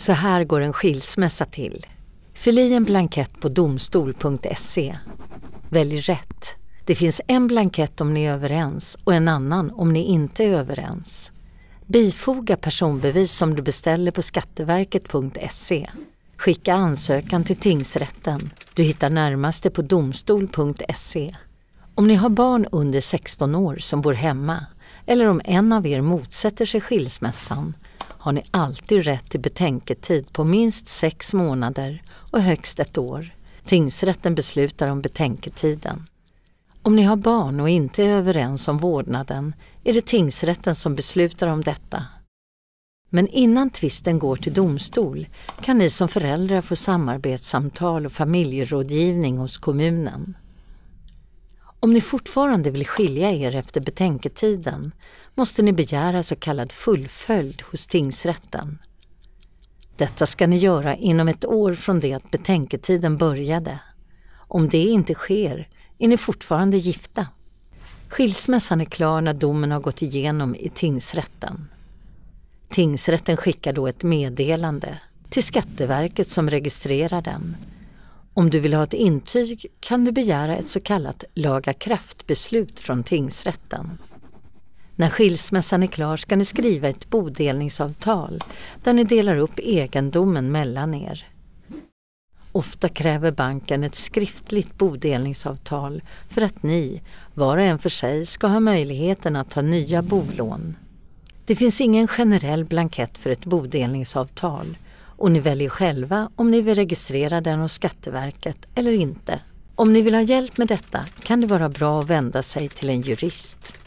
Så här går en skilsmässa till. Fyll i en blankett på domstol.se. Välj rätt. Det finns en blankett om ni är överens och en annan om ni inte är överens. Bifoga personbevis som du beställer på skatteverket.se. Skicka ansökan till tingsrätten. Du hittar närmaste på domstol.se. Om ni har barn under 16 år som bor hemma eller om en av er motsätter sig skilsmässan har ni alltid rätt till betänketid på minst sex månader och högst ett år. Tingsrätten beslutar om betänketiden. Om ni har barn och inte är överens om vårdnaden är det tingsrätten som beslutar om detta. Men innan tvisten går till domstol kan ni som föräldrar få samarbetssamtal och familjerådgivning hos kommunen. Om ni fortfarande vill skilja er efter betänketiden måste ni begära så kallad fullföljd hos tingsrätten. Detta ska ni göra inom ett år från det att betänketiden började. Om det inte sker är ni fortfarande gifta. Skilsmässan är klar när domen har gått igenom i tingsrätten. Tingsrätten skickar då ett meddelande till Skatteverket som registrerar den om du vill ha ett intyg kan du begära ett så kallat lagakraftbeslut från tingsrätten. När skilsmässan är klar ska ni skriva ett bodelningsavtal där ni delar upp egendomen mellan er. Ofta kräver banken ett skriftligt bodelningsavtal för att ni, var och en för sig, ska ha möjligheten att ta nya bolån. Det finns ingen generell blankett för ett bodelningsavtal och ni väljer själva om ni vill registrera den hos Skatteverket eller inte. Om ni vill ha hjälp med detta kan det vara bra att vända sig till en jurist.